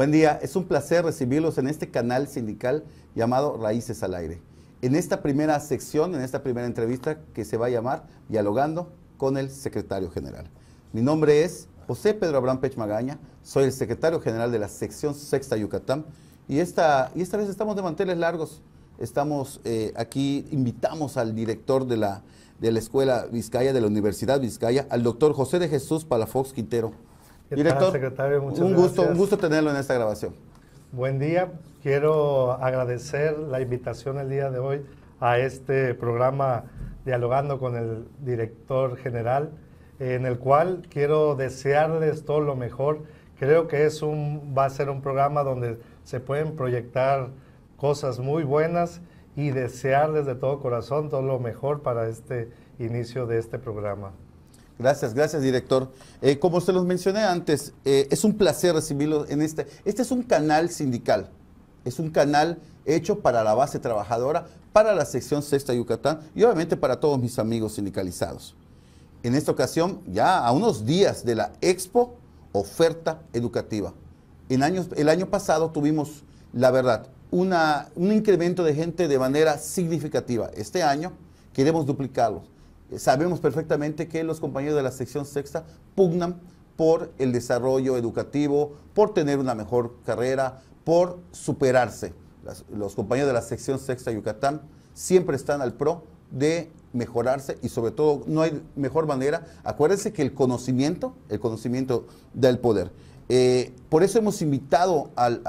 Buen día, es un placer recibirlos en este canal sindical llamado Raíces al Aire. En esta primera sección, en esta primera entrevista que se va a llamar Dialogando con el Secretario General. Mi nombre es José Pedro Abraham Pech Magaña, soy el Secretario General de la Sección Sexta Yucatán y esta, y esta vez estamos de manteles largos. Estamos eh, aquí, invitamos al director de de la Escuela Vizcaya, de la Universidad Vizcaya, al doctor José de Jesús Palafox Quintero Director, secretario? un, gusto, un gusto tenerlo en esta grabación. Buen día. Quiero agradecer la invitación el día de hoy a este programa Dialogando con el director general, en el cual quiero desearles todo lo mejor. Creo que es un, va a ser un programa donde se pueden proyectar cosas muy buenas y desearles de todo corazón todo lo mejor para este inicio de este programa. Gracias, gracias, director. Eh, como se los mencioné antes, eh, es un placer recibirlos en este. Este es un canal sindical. Es un canal hecho para la base trabajadora, para la sección Sexta Yucatán y obviamente para todos mis amigos sindicalizados. En esta ocasión, ya a unos días de la Expo Oferta Educativa. En años, el año pasado tuvimos, la verdad, un incremento de gente de manera significativa. Este año queremos duplicarlo. Eh, sabemos perfectamente que los compañeros de la sección sexta pugnan por el desarrollo educativo, por tener una mejor carrera, por superarse. los compañeros de la sección sexta Yucatán siempre están al pro de mejorarse y sobre todo no hay mejor manera. Acuérdense que el conocimiento, el conocimiento da el poder. Eh, por eso hemos invitado al,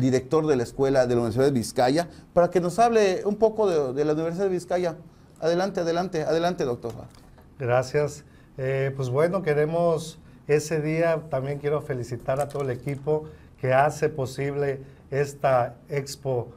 director de la escuela de la Universidad de Vizcaya para que nos hable un poco de la Universidad de Vizcaya. Adelante, adelante, adelante, doctor. Gracias. Eh, pues bueno, queremos ese día, también quiero felicitar a todo el equipo que hace posible esta expo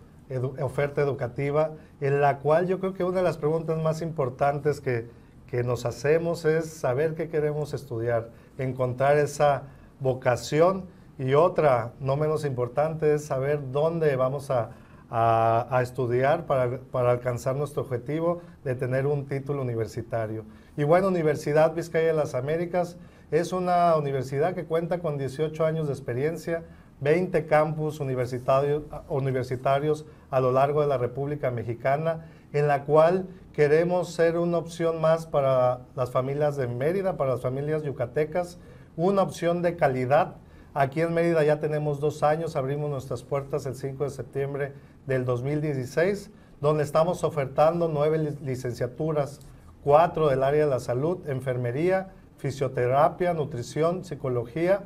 oferta educativa, en la cual yo creo que una de las preguntas más importantes que, que nos hacemos es saber qué queremos estudiar, encontrar esa vocación y otra, no menos importante, es saber dónde vamos a, a, estudiar para, alcanzar nuestro objetivo de tener un título universitario. Y bueno, Universidad Vizcaya de las Américas es una universidad que cuenta con 18 años de experiencia, 20 campus universitarios, universitarios a lo largo de la República Mexicana, en la cual queremos ser una opción más para las familias de Mérida, para las familias yucatecas, una opción de calidad Aquí en Mérida ya tenemos dos años, abrimos nuestras puertas el 5 de septiembre del 2016, donde estamos ofertando nueve licenciaturas, cuatro del área de la salud, enfermería, fisioterapia, nutrición, psicología,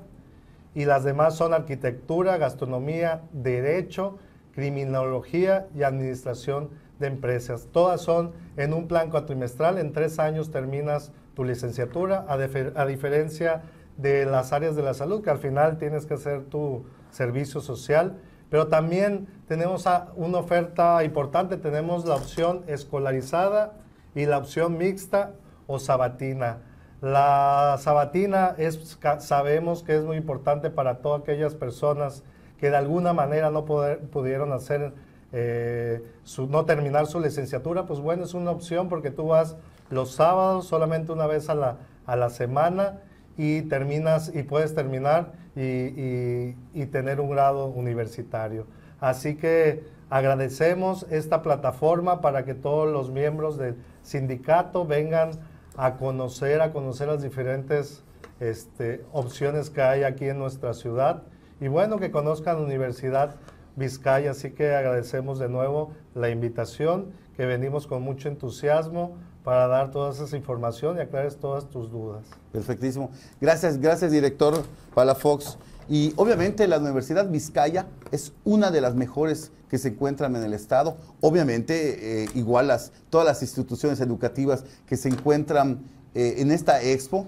y las demás son arquitectura, gastronomía, derecho, criminología y administración de empresas. Todas son en un plan cuatrimestral, en tres años terminas tu licenciatura, a, a diferencia de las áreas de la salud, que al final tienes que hacer tu servicio social, pero también tenemos una oferta importante, tenemos la opción escolarizada y la opción mixta o sabatina. La sabatina es, sabemos que es muy importante para todas aquellas personas que de alguna manera no pudieron hacer, eh, no terminar su licenciatura, pues bueno, es una opción porque tú vas los sábados solamente una vez a la, a la semana y terminas y puedes terminar y, tener un grado universitario. Así que agradecemos esta plataforma para que todos los miembros del sindicato vengan a conocer, a conocer las diferentes este, opciones que hay aquí en nuestra ciudad y bueno, que conozcan Universidad Vizcaya. Así que agradecemos de nuevo la invitación, que venimos con mucho entusiasmo para dar toda esa información y aclares todas tus dudas. Perfectísimo. Gracias, gracias director Palafox. Y obviamente la Universidad Vizcaya es una de las mejores que se encuentran en el Estado. Obviamente, eh, igual todas las instituciones educativas que se encuentran eh, en esta expo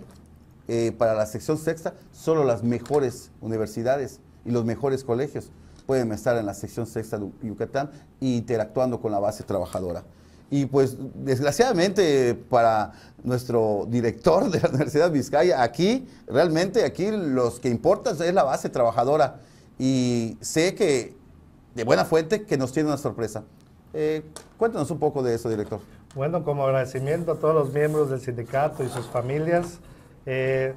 eh, para la sección sexta, solo las mejores universidades y los mejores colegios pueden estar en la sección sexta de Yucatán e interactuando con la base trabajadora. Y pues desgraciadamente para nuestro director de la Universidad Vizcaya, aquí realmente aquí los que importan es la base trabajadora. Y sé que de buena fuente que nos tiene una sorpresa. Eh, cuéntanos un poco de eso, director. Bueno, como agradecimiento a todos los miembros del sindicato y sus familias, eh,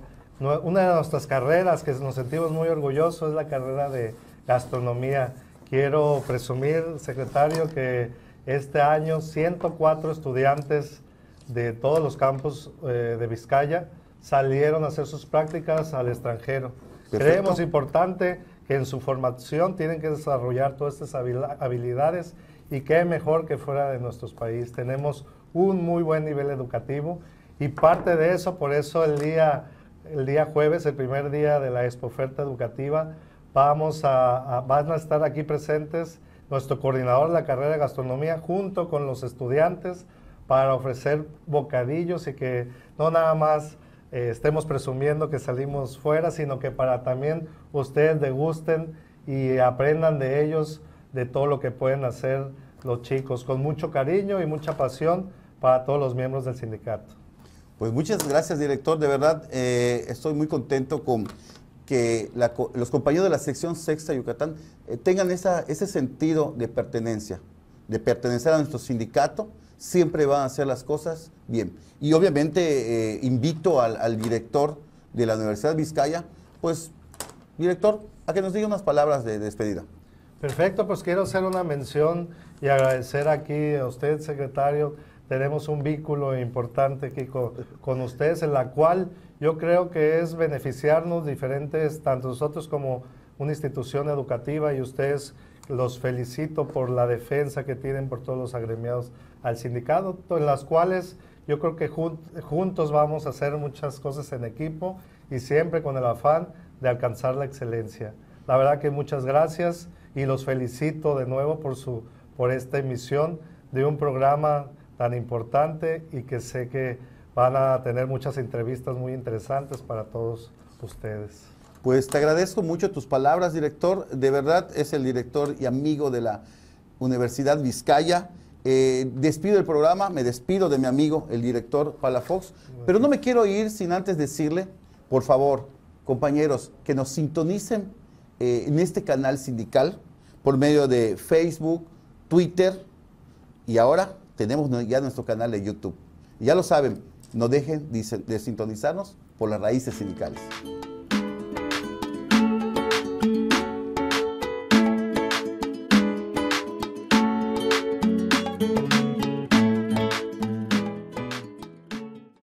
una de nuestras carreras que nos sentimos muy orgullosos es la carrera de gastronomía. Quiero presumir, secretario, que este año 104 estudiantes de todos los campos eh, de Vizcaya salieron a hacer sus prácticas al extranjero. Creemos importante que en su formación tienen que desarrollar todas estas habilidades y qué mejor que fuera de nuestros países. Tenemos un muy buen nivel educativo y parte de eso, por eso el día, el día jueves, el primer día de la expo educativa, vamos a, van a estar aquí presentes nuestro coordinador de la carrera de gastronomía, junto con los estudiantes para ofrecer bocadillos y que no nada más eh, estemos presumiendo que salimos fuera, sino que para también ustedes degusten y aprendan de ellos de todo lo que pueden hacer los chicos, con mucho cariño y mucha pasión para todos los miembros del sindicato. Pues muchas gracias, director. De verdad, eh, estoy muy contento con que los compañeros de la sección sexta de Yucatán eh, tengan esa, ese sentido de pertenencia, de pertenecer a nuestro sindicato, siempre van a hacer las cosas bien. Y obviamente eh, invito al, director de la Universidad Vizcaya, pues, director, a que nos diga unas palabras de, despedida. Perfecto, pues quiero hacer una mención y agradecer aquí a usted, secretario. Tenemos un vínculo importante aquí con, con ustedes, en la cual yo creo que es beneficiarnos diferentes, tanto nosotros como una institución educativa y ustedes los felicito por la defensa que tienen por todos los agremiados al sindicato, en las cuales yo creo que juntos vamos a hacer muchas cosas en equipo y siempre con el afán de alcanzar la excelencia. La verdad que muchas gracias y los felicito de nuevo por, su, por esta emisión de un programa tan importante y que sé que Van a tener muchas entrevistas muy interesantes para todos ustedes. Pues te agradezco mucho tus palabras, director. De verdad es el director y amigo de la Universidad Vizcaya. Eh, despido el programa, me despido de mi amigo, el director Palafox, pero no me quiero ir sin antes decirle, por favor, compañeros, que nos sintonicen eh, en este canal sindical por medio de Facebook, Twitter y ahora tenemos ya nuestro canal de YouTube. Ya lo saben, no dejen de sintonizarnos por las raíces sindicales.